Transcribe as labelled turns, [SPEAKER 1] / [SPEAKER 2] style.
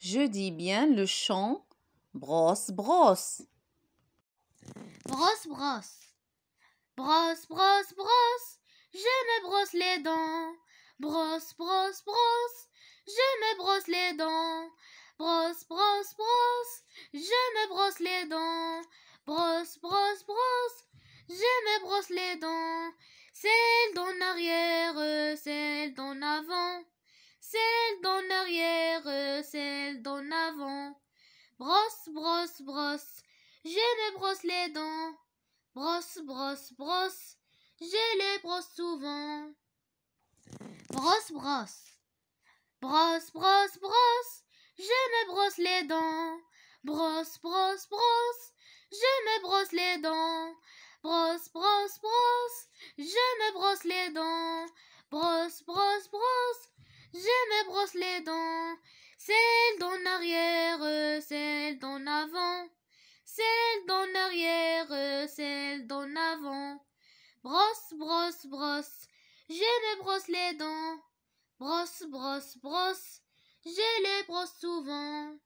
[SPEAKER 1] Je dis bien le chant brosse, brosse. Brosse, brosse. Brosse, brosse, brosse. Je me brosse les dents. Brosse, brosse, brosse. Je me brosse les dents. Brosse, brosse, brosse. Je me brosse les dents. Brosse, brosse, brosse. Je me brosse les dents. Celle d'en arrière, euh, celle d'en avant. Celle d'en arrière don avant. Brosse, brosse, brosse, je me brosse les dents. Brosse, brosse, brosse, je les brosse souvent. Brosse, brosse, brosse, brosse, brosse, je me brosse les dents. Brosse, brosse, brosse, je me brosse les dents. Brosse, brosse, brosse, je me brosse les dents. Brosse, brosse, brosse, je me brosse les dents. Celle d'en arrière, euh, celle d'en avant. Celle d'en arrière, euh, celle d'en avant. Brosse, brosse, brosse. Je me brosse les dents. Brosse, brosse, brosse. Je les brosse souvent.